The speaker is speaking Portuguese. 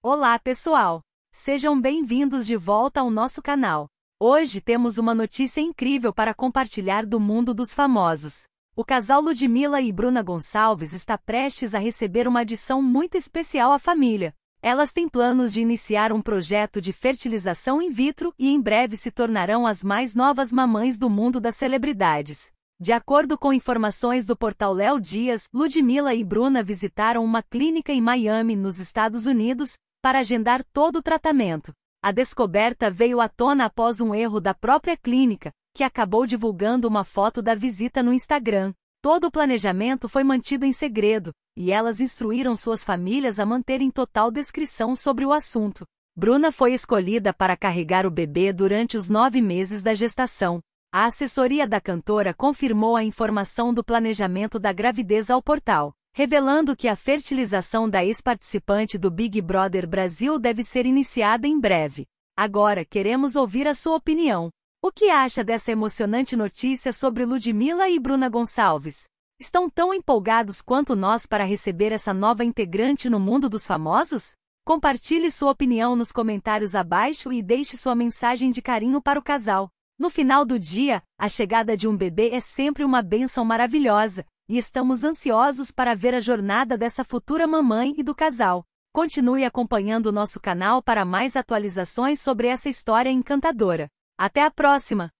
Olá, pessoal! Sejam bem-vindos de volta ao nosso canal. Hoje temos uma notícia incrível para compartilhar do mundo dos famosos. O casal Ludmilla e Bruna Gonçalves está prestes a receber uma adição muito especial à família. Elas têm planos de iniciar um projeto de fertilização in vitro e em breve se tornarão as mais novas mamães do mundo das celebridades. De acordo com informações do portal Léo Dias, Ludmilla e Bruna visitaram uma clínica em Miami, nos Estados Unidos, para agendar todo o tratamento. A descoberta veio à tona após um erro da própria clínica, que acabou divulgando uma foto da visita no Instagram. Todo o planejamento foi mantido em segredo, e elas instruíram suas famílias a manterem total descrição sobre o assunto. Bruna foi escolhida para carregar o bebê durante os nove meses da gestação. A assessoria da cantora confirmou a informação do planejamento da gravidez ao portal revelando que a fertilização da ex-participante do Big Brother Brasil deve ser iniciada em breve. Agora queremos ouvir a sua opinião. O que acha dessa emocionante notícia sobre Ludmilla e Bruna Gonçalves? Estão tão empolgados quanto nós para receber essa nova integrante no mundo dos famosos? Compartilhe sua opinião nos comentários abaixo e deixe sua mensagem de carinho para o casal. No final do dia, a chegada de um bebê é sempre uma bênção maravilhosa, e estamos ansiosos para ver a jornada dessa futura mamãe e do casal. Continue acompanhando nosso canal para mais atualizações sobre essa história encantadora. Até a próxima!